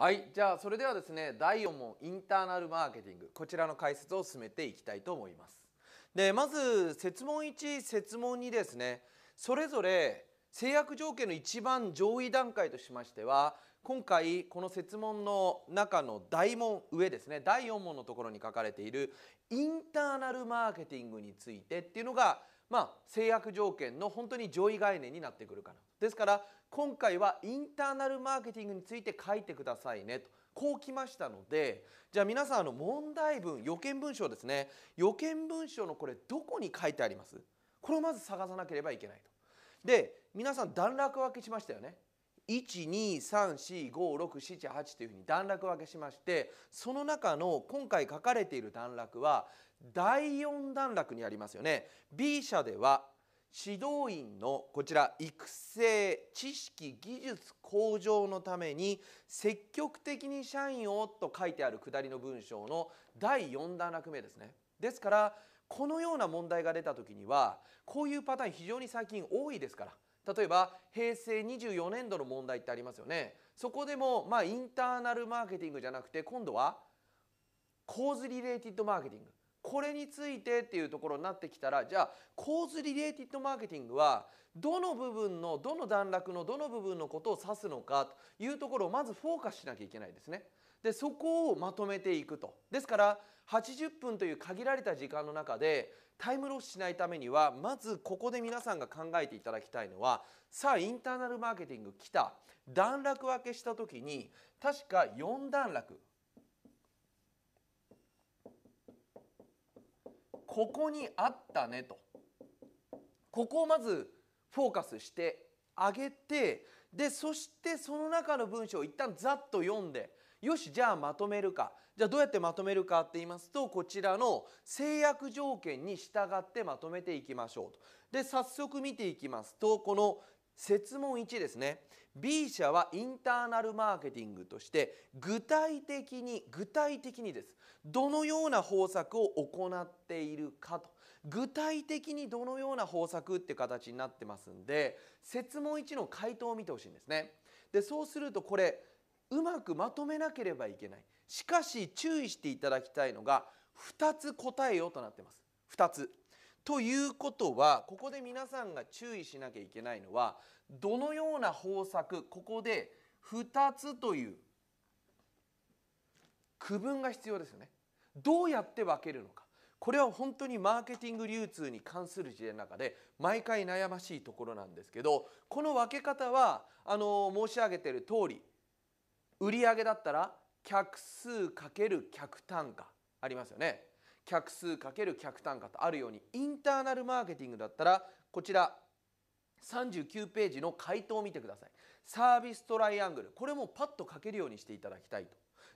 はいじゃあそれではですね第4問インターナルマーケティングこちらの解説を進めていきたいと思いますでまず設問1設問2ですねそれぞれ制約条件の一番上位段階としましては今回この設問の中の大問上ですね第4問のところに書かれているインターナルマーケティングについてっていうのがまあ制約条件の本当に上位概念になってくるかな。ですから今回はインターナルマーケティングについて書いてくださいねとこうきましたのでじゃあ皆さんあの問題文予見文章ですね予見文章のこれどこに書いてありますこれをまず探さなければいけないと。で皆さん段落分けしましたよね。1 2 3 4 5 6 7 8というふうに段落分けしましてその中の今回書かれている段落は第4段落にありますよね。B 社では指導員のこちら育成知識技術向上のために積極的に社員をと書いてある下りの文章の第4段落目ですねですからこのような問題が出た時にはこういうパターン非常に最近多いですから例えば平成24年度の問題ってありますよねそこでもまあインターナルマーケティングじゃなくて今度はコーズリレーティッドマーケティングこれについてっていうところになってきたらじゃあコーリレーティッド・マーケティングはどの部分のどの段落のどの部分のことを指すのかというところをまずフォーカスしなきゃいけないですね。でそこをまとめていくと。ですから80分という限られた時間の中でタイムロスしないためにはまずここで皆さんが考えていただきたいのはさあインターナルマーケティング来た段落分けした時に確か4段落ここにあったねとここをまずフォーカスしてあげてでそしてその中の文章を一旦ざっと読んでよしじゃあまとめるかじゃあどうやってまとめるかって言いますとこちらの制約条件に従ってまとめていきましょうとで早速見ていきますとこの設問1ですね B 社はインターナルマーケティングとして具体的に具体的にですどのような方策を行っているかと具体的にどのような方策って形になってますんで設問1の回答を見てほしいんですね。でそうするとこれうまくまとめなければいけないしかし注意していただきたいのが2つ答えよとなってます2つということはここで皆さんが注意しなきゃいけないのはどのような方策ここで2つという区分が必要ですよね。どうやって分けるのかこれは本当にマーケティング流通に関する事例の中で毎回悩ましいところなんですけどこの分け方はあの申し上げている通り売上だったら客数×客単価ありますよね。客数×客単価とあるようにインターナルマーケティングだったらこちら39ページの回答を見てくださいサービストライアングルこれもパッと書けるようにしていただきたいと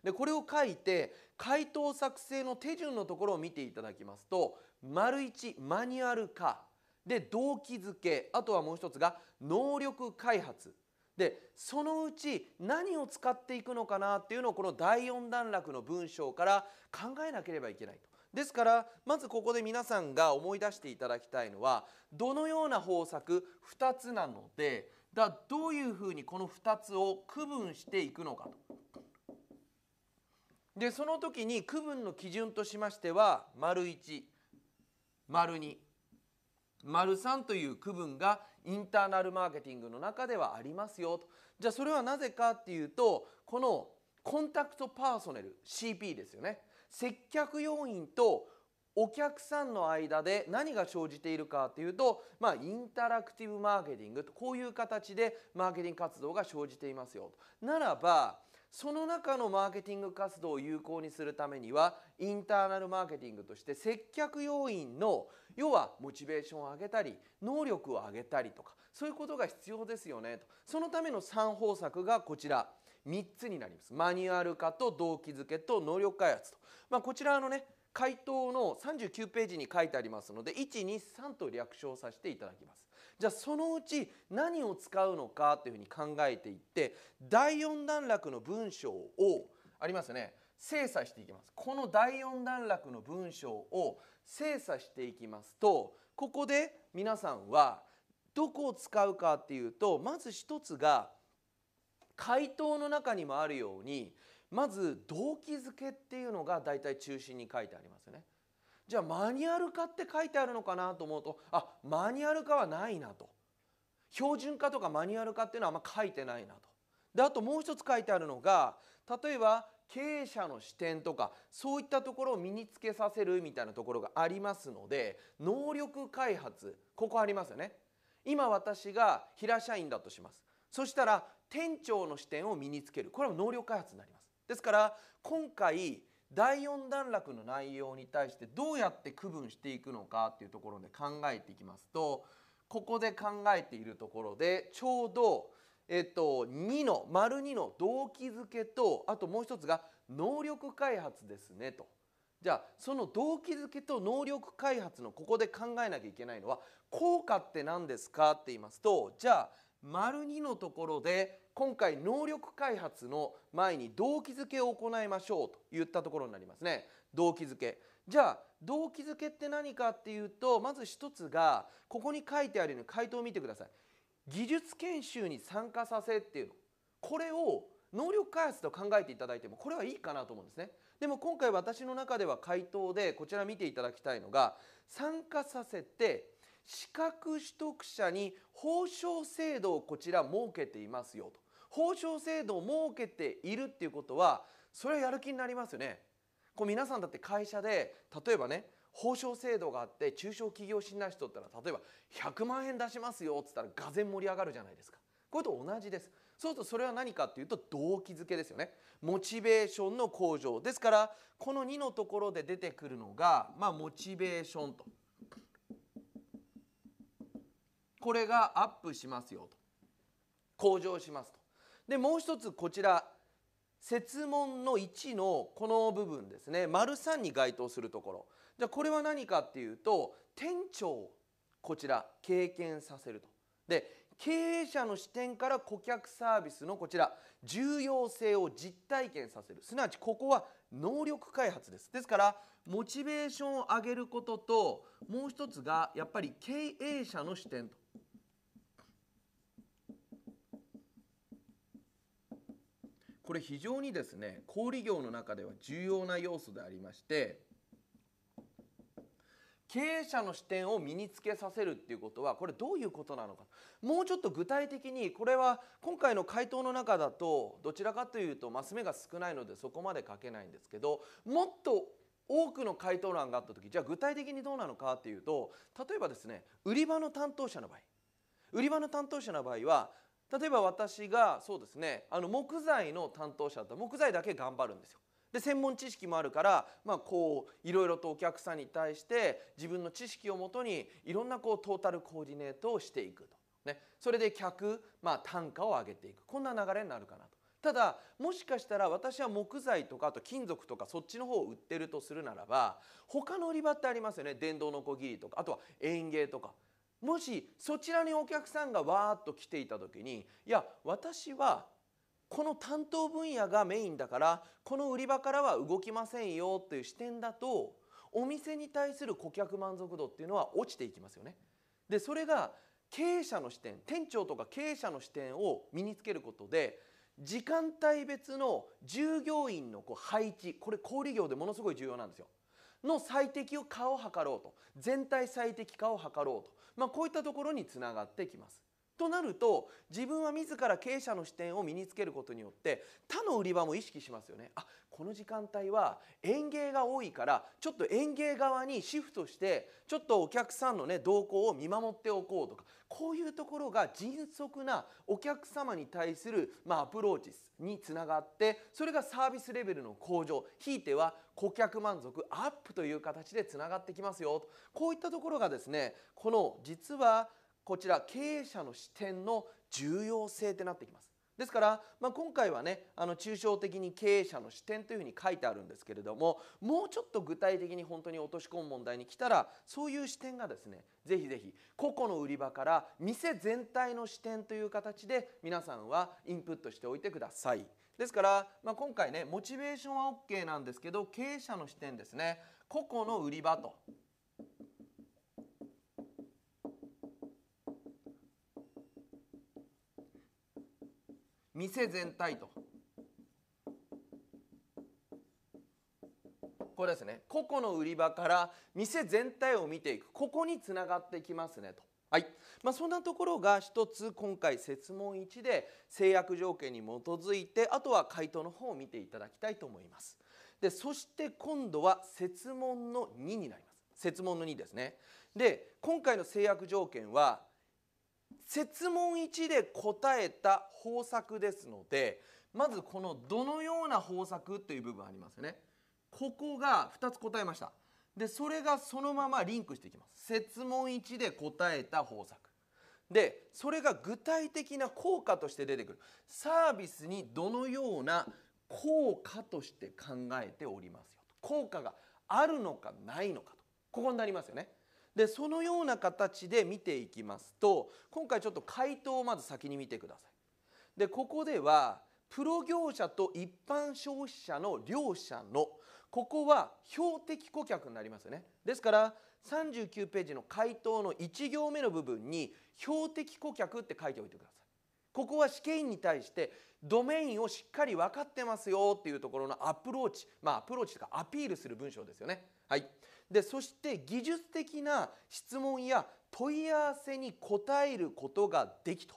でこれを書いて回答作成の手順のところを見ていただきますと丸1マニュアル化で動機づけあとはもう一つが能力開発でそのうち何を使っていくのかなっていうのをこの第4段落の文章から考えなければいけないと。ですからまずここで皆さんが思い出していただきたいのはどのような方策2つなのでだどういうふうにこの2つを区分していくのかと。でその時に区分の基準としましては丸1丸2丸3という区分がインターナルマーケティングの中ではありますよとじゃあそれはなぜかっていうとこのコンタクトパーソネル CP ですよね接客要員とお客さんの間で何が生じているかというと、まあ、インタラクティブマーケティングとこういう形でマーケティング活動が生じていますよと。ならばその中のマーケティング活動を有効にするためにはインターナルマーケティングとして接客要員の要はモチベーションを上げたり能力を上げたりとかそういうことが必要ですよねとそのための3方策がこちら3つになりますマニュアル化と動機づけと能力開発と、まあ、こちらのね回答の39ページに書いてありますので123と略称させていただきますじゃあそのうち何を使うのかというふうに考えていって第4段落の文章をありますよね精査していきますこの第4段落の文章を精査していきますとここで皆さんはどこを使うかっていうとまず一つが回答の中にもあるようにまず動機づけっていうのが大体中心に書いてありますよね。じゃあマニュアル化って書いてあるのかなと思うとあマニュアル化はないなと標準化とかマニュアル化っていうのはあんま書いてないなと。であともう一つ書いてあるのが例えば経営者の視点とかそういったところを身につけさせるみたいなところがありますので能力開発ここありますよね今私が平社員だとしますそしたら店長の視点を身につけるこれは能力開発になりますですから今回第4段落の内容に対してどうやって区分していくのかっていうところで考えていきますとここで考えているところでちょうど、えっと、2の丸2の動機づけとあともう一つが能力開発ですねと。じゃあその動機づけと能力開発のここで考えなきゃいけないのは効果って何ですかって言いますとじゃあ丸2のところで今回能力開発の前に動機づけを行いましょうと言ったところになりますね動機づけじゃあ動機づけって何かっていうとまず一つがここに書いてあるように回答を見てください技術研修に参加させっていうのこれを能力開発と考えていただいてもこれはいいかなと思うんですねでも今回私の中では回答でこちら見ていただきたいのが参加させて資格取得者に報奨制度をこちら設けていますよと報奨制度を設けているっていうことはそれはやる気になりますよね。こう皆さんだって会社で例えばね報奨制度があって中小企業診断士とったら例えば100万円出しますよっつったらがぜ盛り上がるじゃないですか。これと同じです。そうするとそれは何かっていうと動機づけですよね。モチベーションの向上。ですからこの2のところで出てくるのが、まあ、モチベーションと。これがアップしますよと向上しますとでもう一つこちら設問の1のこの部分ですね丸3に該当するところじゃあこれは何かっていうと店長をこちら経験させるとで経営者の視点から顧客サービスのこちら重要性を実体験させるすなわちここは能力開発ですですからモチベーションを上げることともう一つがやっぱり経営者の視点とこれ非常にですね小売業の中では重要な要素でありまして経営者の視点を身につけさせるっていうことはこれどういうことなのかもうちょっと具体的にこれは今回の回答の中だとどちらかというとマス目が少ないのでそこまで書けないんですけどもっと多くの回答欄があった時じゃあ具体的にどうなのかっていうと例えばですね売り場の担当者の場合売り場の担当者の場合は例えば私がそうですねあの木材の担当者だったら木材だけ頑張るんですよ。で専門知識もあるから、まあ、こういろいろとお客さんに対して自分の知識をもとにいろんなこうトータルコーディネートをしていくと、ね、それで客、まあ、単価を上げていくこんな流れになるかなと。ただもしかしたら私は木材とかあと金属とかそっちの方を売ってるとするならば他の売り場ってありますよね電動のこぎりとかあとは園芸とかもしそちらにお客さんがわーっと来ていた時にいや私はこの担当分野がメインだからこの売り場からは動きませんよという視点だとお店に対する顧客満足度っていうのは落ちていきますよね。でそれが経営者の視点店長とか経営者の視点を身につけることで時間帯別の従業員のこう配置これ小売業でものすごい重要なんですよ。の最適化を図ろうと全体最適化を図ろうと、まあ、こういったところにつながってきます。となると自分は自ら経営者の視点を身につけることによって他の売り場も意識しますよねあこの時間帯は園芸が多いからちょっと園芸側にシフトしてちょっとお客さんのね動向を見守っておこうとかこういうところが迅速なお客様に対する、まあ、アプローチにつながってそれがサービスレベルの向上ひいては顧客満足アップという形でつながってきますよとこういったところがですねこの実はこちら経営者の視点の重要性ってなってきます。ですから、まあ、今回はねあの抽象的に経営者の視点というふうに書いてあるんですけれどももうちょっと具体的に本当に落とし込む問題に来たらそういう視点がですねぜひぜひ個々の売り場から店全体の視点という形で皆さんはインプットしておいてください。ですから、まあ、今回ねモチベーションは OK なんですけど経営者の視点ですね個々の売り場と店全体とこれですね個々の売り場から店全体を見ていくここにつながってきますねと。はいまあ、そんなところが一つ今回設問1で制約条件に基づいてあとは回答の方を見ていただきたいと思います。でそして今度は設問の2になります。設問の2ですね。で今回の制約条件は設問1で答えた方策ですのでまずこの「どのような方策」という部分ありますよね。ここが2つ答えました。でそれがそのままリンクしていきます。設問1で答えた方策。でそれが具体的な効果として出てくるサービスにどのような効果として考えておりますよと効果があるのかないのかとここになりますよね。でそのような形で見ていきますと今回ちょっと回答をまず先に見てください。でここではプロ業者と一般消費者の両者のここは標的顧客になりますよねですから39ページの回答の1行目の部分に標的顧客って書いておいてくださいここは試験に対してドメインをしっかり分かってますよっていうところのアプローチまあアプローチとかアピールする文章ですよねはいでそして技術的な質問や問い合わせに答えることができと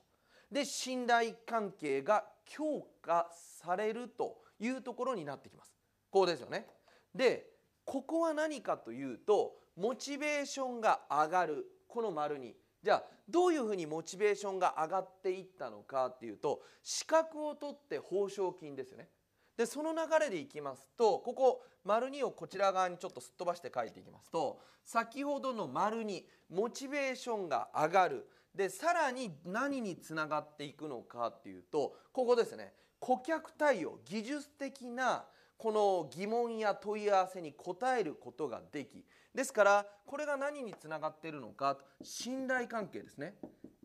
で信頼関係が強化されるというところになってきます。こうですよねでここは何かというとモチベーションが上がるこの丸にじゃあどういうふうにモチベーションが上がっていったのかっていうと資格を取って報奨金ですよねでその流れでいきますとここ丸2をこちら側にちょっとすっ飛ばして書いていきますと先ほどの丸2モチベーションが上がるでさらに何につながっていくのかっていうとここですね顧客対応技術的なこの疑問や問い合わせに答えることができですからこれが何につながっているのかと信頼関係ですね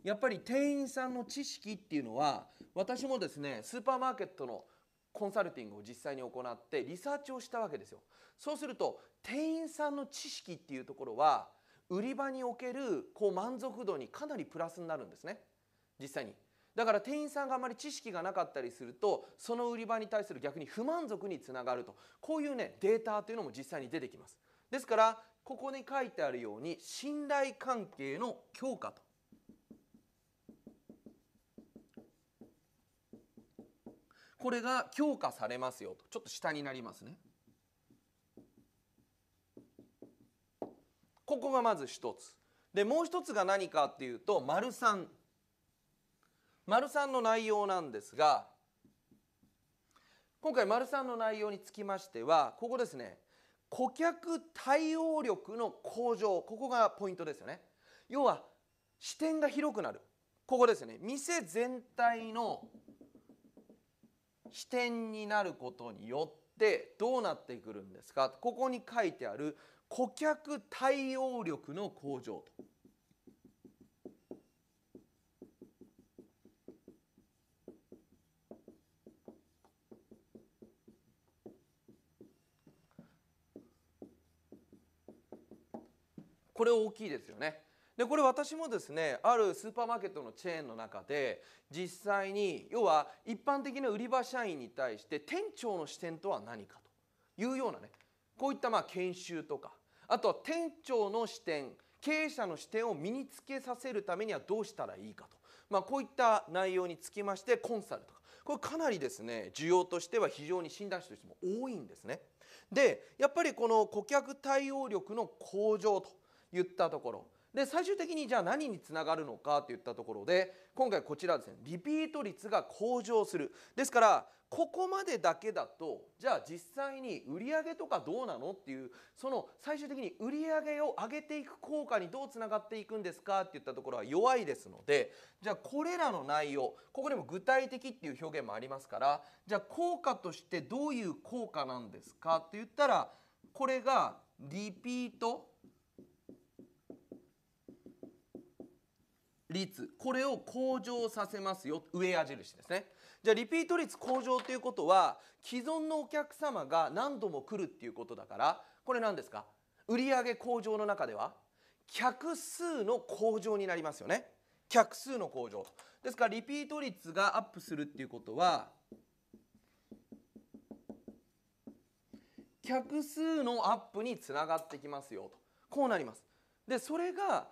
やっぱり店員さんの知識っていうのは私もですねスーパーマーケットのコンサルティングを実際に行ってリサーチをしたわけですよそうすると店員さんの知識っていうところは売り場におけるこう満足度にかなりプラスになるんですね実際にだから店員さんがあまり知識がなかったりするとその売り場に対する逆に不満足につながるとこういうねデータというのも実際に出てきますですからここに書いてあるように信頼関係の強化とこれが強化されますよとちょっと下になりますねここがまず一つでもう一つが何かっていうと丸3丸三の内容なんですが今回丸三の内容につきましてはここですね顧客対応力の向上ここがポイントですよね要は視点が広くなるここですね店全体の起点になることによってどうなってくるんですかここに書いてある顧客対応力の向上と。これ大きいですよね。でこれ私もですねあるスーパーマーケットのチェーンの中で実際に要は一般的な売り場社員に対して店長の視点とは何かというようなねこういったまあ研修とかあとは店長の視点経営者の視点を身につけさせるためにはどうしたらいいかと、まあ、こういった内容につきましてコンサルとかこれかなりですね需要としては非常に診断士としても多いんですね。でやっぱりこの顧客対応力の向上といったところで最終的にじゃあ何につながるのかっていったところで今回こちらですねリピート率が向上するですからここまでだけだとじゃあ実際に売上とかどうなのっていうその最終的に売上を上げていく効果にどうつながっていくんですかっていったところは弱いですのでじゃあこれらの内容ここでも具体的っていう表現もありますからじゃあ効果としてどういう効果なんですかって言ったらこれがリピート率これを向上させますよ上矢印ですねじゃあリピート率向上ということは既存のお客様が何度も来るっていうことだからこれ何ですか売上向上の中では客数の向上になりますよね客数の向上ですからリピート率がアップするっていうことは客数のアップにつながってきますよとこうなりますでそれが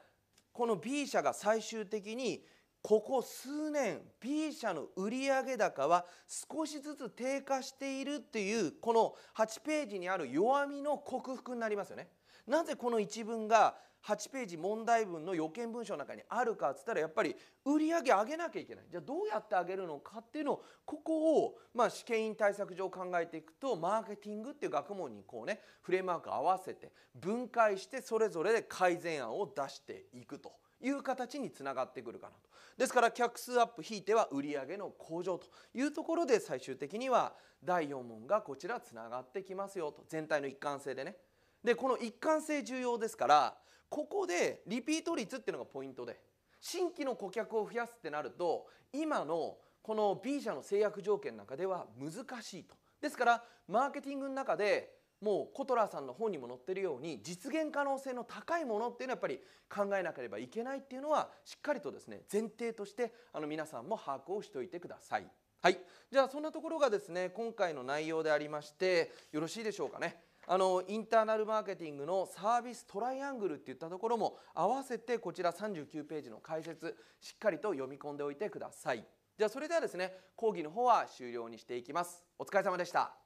この B 社が最終的にここ数年 B 社の売上高は少しずつ低下しているっていうこの8ページにある弱みの克服になりますよね。なぜこの一文が8ページ問題文の予見文書の中にあるかっつったらやっぱり売り上げ上げなきゃいけないじゃあどうやって上げるのかっていうのをここをまあ試験員対策上考えていくとマーケティングっていう学問にこうねフレームワーク合わせて分解してそれぞれで改善案を出してくという形につながってくるかなとですから客数アップひいては売上の向上というところで最終的には第4問がこちらつながってきますよと全体の一貫性でねでこの一貫性重要ですからここでリピート率っていうのがポイントで新規の顧客を増やすってなると今のこの B 社の制約条件の中では難しいとですからマーケティングの中でもうコトラーさんの本にも載ってるように実現可能性の高いものっていうのはやっぱり考えなければいけないっていうのはしっかりとですね前提としてあの皆さんも把握をしておいてください。はい、じゃあそんなところがですね今回の内容でありましてよろしいでしょうかね。あのインターナルマーケティングのサービストライアングルっていったところも合わせてこちら39ページの解説しっかりと読み込んでおいてください。じゃあそれではですね講義の方は終了にしていきます。お疲れ様でした。